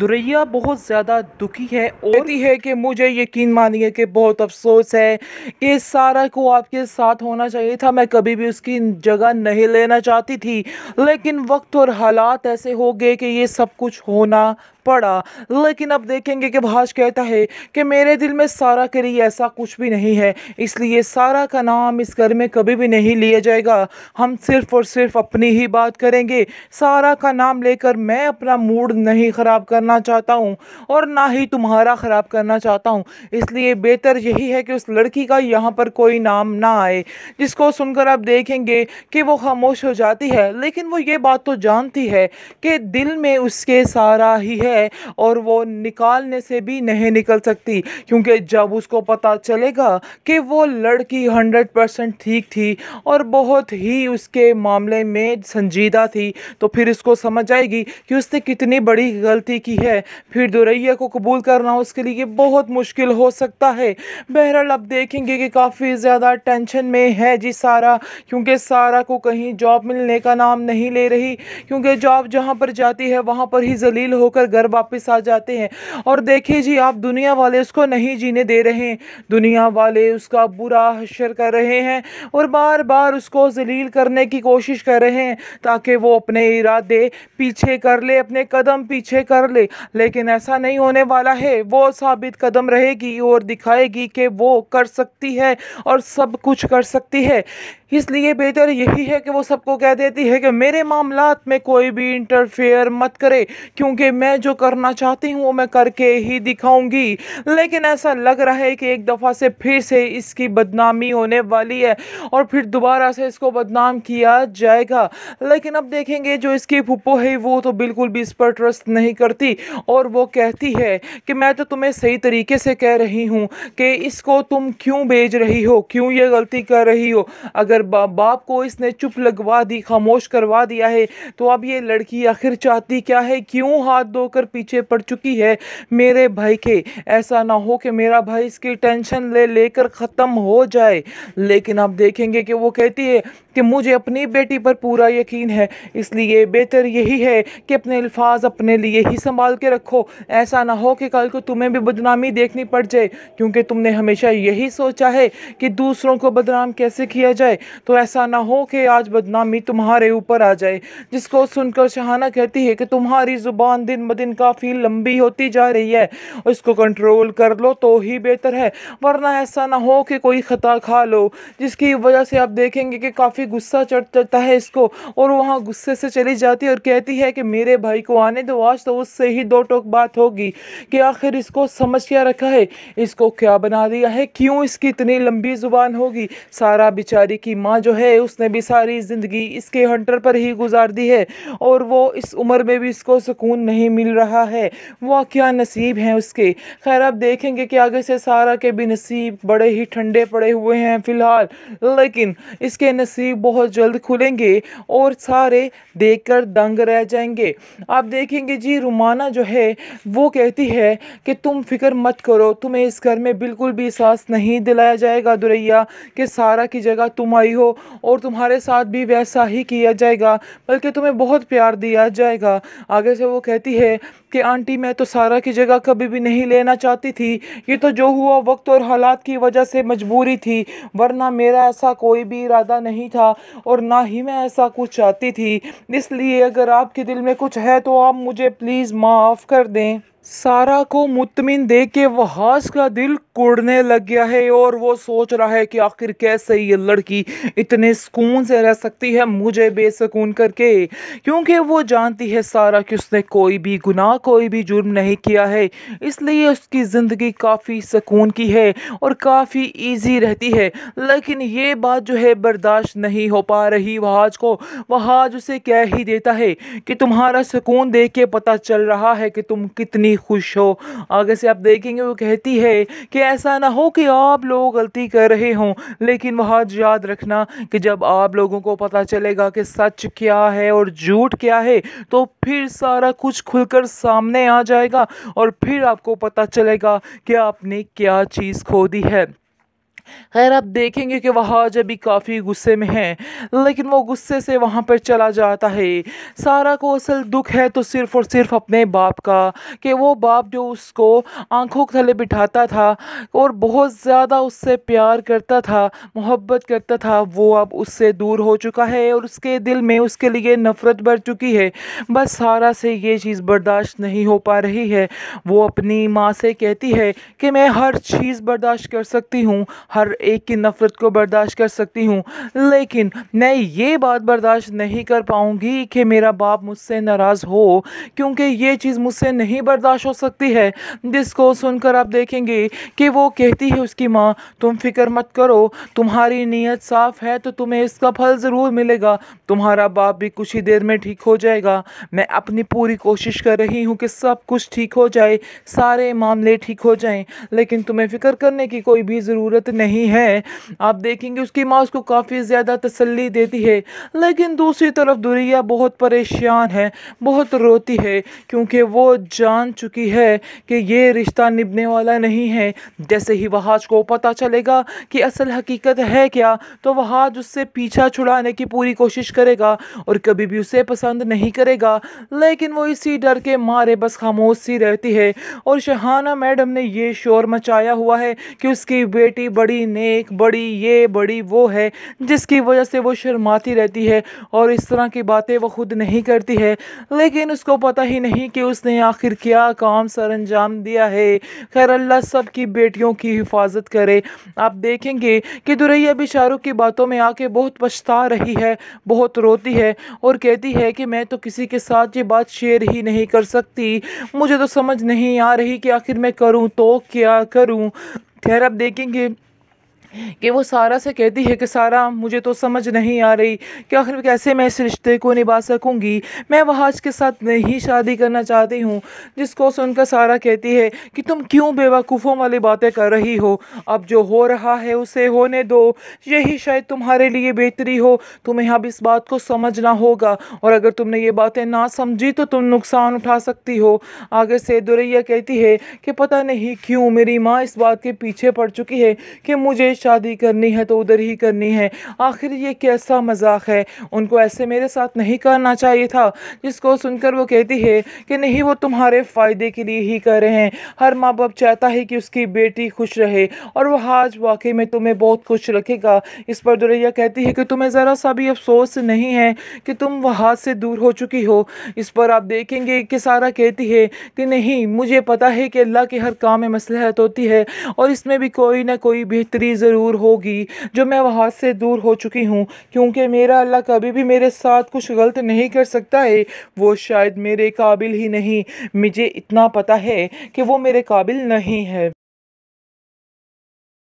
दुरैया बहुत ज़्यादा दुखी है और कहती है कि मुझे यकीन मानिए कि बहुत अफसोस है कि सारा को आपके साथ होना चाहिए था मैं कभी भी उसकी जगह नहीं लेना चाहती थी लेकिन वक्त और हालात ऐसे हो गए कि ये सब कुछ होना पड़ा लेकिन अब देखेंगे कि भाष कहता है कि मेरे दिल में सारा के लिए ऐसा कुछ भी नहीं है इसलिए सारा का नाम इस घर में कभी भी नहीं लिया जाएगा हम सिर्फ और सिर्फ अपनी ही बात करेंगे सारा का नाम लेकर मैं अपना मूड नहीं ख़राब करना चाहता हूँ और ना ही तुम्हारा ख़राब करना चाहता हूँ इसलिए बेहतर यही है कि उस लड़की का यहाँ पर कोई नाम ना आए जिसको सुनकर आप देखेंगे कि वो खामोश हो जाती है लेकिन वो ये बात तो जानती है कि दिल में उसके सारा ही है है और वो निकालने से भी नहीं निकल सकती क्योंकि जब उसको पता चलेगा कि वो लड़की हंड्रेड परसेंट ठीक थी और बहुत ही उसके मामले में संजीदा थी तो फिर उसको समझ आएगी कि उसने कितनी बड़ी गलती की है फिर दुरैया को कबूल करना उसके लिए बहुत मुश्किल हो सकता है बहरहाल अब देखेंगे कि काफ़ी ज़्यादा टेंशन में है जी सारा क्योंकि सारा को कहीं जॉब मिलने का नाम नहीं ले रही क्योंकि जॉब जहाँ पर जाती है वहाँ पर ही जलील होकर घर वापस आ जाते हैं और देखिए जी आप दुनिया वाले उसको नहीं जीने दे रहे हैं दुनिया वाले उसका बुरा हशर कर रहे हैं और बार बार उसको जलील करने की कोशिश कर रहे हैं ताकि वो अपने इरादे पीछे कर ले अपने कदम पीछे कर ले लेकिन ऐसा नहीं होने वाला है वो साबित कदम रहेगी और दिखाएगी कि वो कर सकती है और सब कुछ कर सकती है इसलिए बेहतर यही है कि वो सबको कह देती है कि मेरे मामला में कोई भी इंटरफेयर मत करे क्योंकि मैं जो जो करना चाहती हूँ वो मैं करके ही दिखाऊंगी लेकिन ऐसा लग रहा है कि एक दफ़ा से फिर से इसकी बदनामी होने वाली है और फिर दोबारा से इसको बदनाम किया जाएगा लेकिन अब देखेंगे जो इसकी फुप्पो है वो तो बिल्कुल भी इस पर ट्रस्ट नहीं करती और वो कहती है कि मैं तो तुम्हें सही तरीके से कह रही हूँ कि इसको तुम क्यों भेज रही हो क्यों ये गलती कर रही हो अगर बा, बाप को इसने चुप लगवा दी खामोश करवा दिया है तो अब ये लड़की आखिर चाहती क्या है क्यों हाथ धोकर होकर पीछे पड़ चुकी है मेरे भाई के ऐसा ना हो कि मेरा भाई इसकी टेंशन ले लेकर ख़त्म हो जाए लेकिन आप देखेंगे कि वो कहती है कि मुझे अपनी बेटी पर पूरा यकीन है इसलिए बेहतर यही है कि अपने अल्फाज अपने लिए ही संभाल के रखो ऐसा ना हो कि कल को तुम्हें भी बदनामी देखनी पड़ जाए क्योंकि तुमने हमेशा यही सोचा है कि दूसरों को बदनाम कैसे किया जाए तो ऐसा ना हो कि आज बदनामी तुम्हारे ऊपर आ जाए जिसको सुनकर शहाना कहती है कि तुम्हारी ज़ुबान दिन ब दिन काफ़ी लंबी होती जा रही है इसको कंट्रोल कर लो तो ही बेहतर है वरना ऐसा ना हो कि कोई ख़ता खा लो जिसकी वजह से आप देखेंगे कि काफ़ी काफ़ी गुस्सा चढ़ता है इसको और वहाँ गुस्से से चली जाती है और कहती है कि मेरे भाई को आने दो आज तो उससे ही दो टोक बात होगी कि आखिर इसको समझ क्या रखा है इसको क्या बना दिया है क्यों इसकी इतनी लंबी ज़ुबान होगी सारा बेचारी की माँ जो है उसने भी सारी ज़िंदगी इसके हंटर पर ही गुजार दी है और वो इस उम्र में भी इसको सुकून नहीं मिल रहा है वह क्या नसीब हैं उसके खैर आप देखेंगे कि आगे से सारा के भी नसीब बड़े ही ठंडे पड़े हुए हैं फ़िलहाल लेकिन इसके नसीब भी बहुत जल्द खुलेंगे और सारे देख कर दंग रह जाएंगे आप देखेंगे जी रुमाना जो है वो कहती है कि तुम फिक्र मत करो तुम्हें इस घर में बिल्कुल भी एहसास नहीं दिलाया जाएगा दुरैया कि सारा की जगह तुम आई हो और तुम्हारे साथ भी वैसा ही किया जाएगा बल्कि तुम्हें बहुत प्यार दिया जाएगा आगे से वो कहती है कि आंटी मैं तो सारा की जगह कभी भी नहीं लेना चाहती थी ये तो जो हुआ वक्त और हालात की वजह से मजबूरी थी वरना मेरा ऐसा कोई भी इरादा नहीं था और ना ही मैं ऐसा कुछ चाहती थी इसलिए अगर आपके दिल में कुछ है तो आप मुझे प्लीज़ माफ़ कर दें सारा को मुतमिन देख के वहाज का दिल कुड़ने लग गया है और वो सोच रहा है कि आखिर कैसे ये लड़की इतने सुकून से रह सकती है मुझे बेसकून करके क्योंकि वो जानती है सारा कि उसने कोई भी गुनाह कोई भी जुर्म नहीं किया है इसलिए उसकी ज़िंदगी काफ़ी सुकून की है और काफ़ी इजी रहती है लेकिन ये बात जो है बर्दाश्त नहीं हो पा रही वहाज को वहाज उसे कह ही देता है कि तुम्हारा सुकून देख के पता चल रहा है कि तुम कितनी खुश हो आगे से आप देखेंगे वो कहती है कि ऐसा ना हो कि आप लोग गलती कर रहे हों लेकिन वहाँ याद रखना कि जब आप लोगों को पता चलेगा कि सच क्या है और झूठ क्या है तो फिर सारा कुछ खुलकर सामने आ जाएगा और फिर आपको पता चलेगा कि आपने क्या चीज़ खो दी है खैर आप देखेंगे कि वह आज भी काफ़ी गुस्से में है लेकिन वो गुस्से से वहाँ पर चला जाता है सारा को असल दुख है तो सिर्फ और सिर्फ अपने बाप का कि वो बाप जो उसको आंखों के थले बिठाता था और बहुत ज़्यादा उससे प्यार करता था मोहब्बत करता था वो अब उससे दूर हो चुका है और उसके दिल में उसके लिए नफ़रत बढ़ चुकी है बस सारा से ये चीज़ बर्दाश्त नहीं हो पा रही है वो अपनी माँ से कहती है कि मैं हर चीज़ बर्दाश्त कर सकती हूँ हर एक की नफ़रत को बर्दाश्त कर सकती हूँ लेकिन मैं ये बात बर्दाश्त नहीं कर पाऊँगी कि मेरा बाप मुझसे नाराज़ हो क्योंकि ये चीज़ मुझसे नहीं बर्दाश्त हो सकती है जिसको सुनकर आप देखेंगे कि वो कहती है उसकी माँ तुम फिक्र मत करो तुम्हारी नीयत साफ़ है तो तुम्हें इसका फल ज़रूर मिलेगा तुम्हारा बाप भी कुछ ही देर में ठीक हो जाएगा मैं अपनी पूरी कोशिश कर रही हूँ कि सब कुछ ठीक हो जाए सारे मामले ठीक हो जाएं लेकिन तुम्हें फ़िक्र करने की कोई भी ज़रूरत नहीं नहीं है आप देखेंगे उसकी माँ उसको काफ़ी ज़्यादा तसल्ली देती है लेकिन दूसरी तरफ दुरिया बहुत परेशान है बहुत रोती है क्योंकि वो जान चुकी है कि ये रिश्ता निभने वाला नहीं है जैसे ही वहाज को पता चलेगा कि असल हकीकत है क्या तो वहाज उससे पीछा छुड़ाने की पूरी कोशिश करेगा और कभी भी उसे पसंद नहीं करेगा लेकिन वो इसी डर के मारे बस खामोश सी रहती है और शहाना मैडम ने ये शोर मचाया हुआ है कि उसकी बेटी बड़ी बड़ी नेक बड़ी ये बड़ी वो है जिसकी वजह से वो शर्माती रहती है और इस तरह की बातें वो खुद नहीं करती है लेकिन उसको पता ही नहीं कि उसने आखिर क्या काम सर अंजाम दिया है खैर अल्लाह सब की बेटियों की हिफाजत करे आप देखेंगे कि दुरैया भी शाहरुख की बातों में आके बहुत पछता रही है बहुत रोती है और कहती है कि मैं तो किसी के साथ ये बात शेयर ही नहीं कर सकती मुझे तो समझ नहीं आ रही कि आखिर मैं करूँ तो क्या करूँ खैर आप देखेंगे कि वो सारा से कहती है कि सारा मुझे तो समझ नहीं आ रही कि आखिर कैसे मैं इस रिश्ते को निभा सकूँगी मैं वहाज के साथ नहीं शादी करना चाहती हूँ जिसको सुनकर सारा कहती है कि तुम क्यों बेवकूफ़ों वाली बातें कर रही हो अब जो हो रहा है उसे होने दो यही शायद तुम्हारे लिए बेहतरी हो तुम्हें अब इस बात को समझना होगा और अगर तुमने ये बातें ना समझी तो तुम नुकसान उठा सकती हो आगे से दुरैया कहती है कि पता नहीं क्यों मेरी माँ इस बात के पीछे पड़ चुकी है कि मुझे शादी करनी है तो उधर ही करनी है आखिर ये कैसा मजाक है उनको ऐसे मेरे साथ नहीं करना चाहिए था जिसको सुनकर वो कहती है कि नहीं वो तुम्हारे फ़ायदे के लिए ही कर रहे हैं हर माँ बाप चाहता है कि उसकी बेटी खुश रहे और वह आज वाकई में तुम्हें बहुत खुश रखेगा इस पर दुरैया कहती है कि तुम्हें ज़रा सा भी अफसोस नहीं है कि तुम वहाँ से दूर हो चुकी हो इस पर आप देखेंगे कि सारा कहती है कि नहीं मुझे पता है कि अल्लाह के हर काम में मसलहत होती है और इसमें भी कोई ना कोई बेहतरी ज़रूर होगी जो मैं वहाँ से दूर हो चुकी हूँ क्योंकि मेरा अल्लाह कभी भी मेरे साथ कुछ गलत नहीं कर सकता है वो शायद मेरे काबिल ही नहीं मुझे इतना पता है कि वो मेरे काबिल नहीं है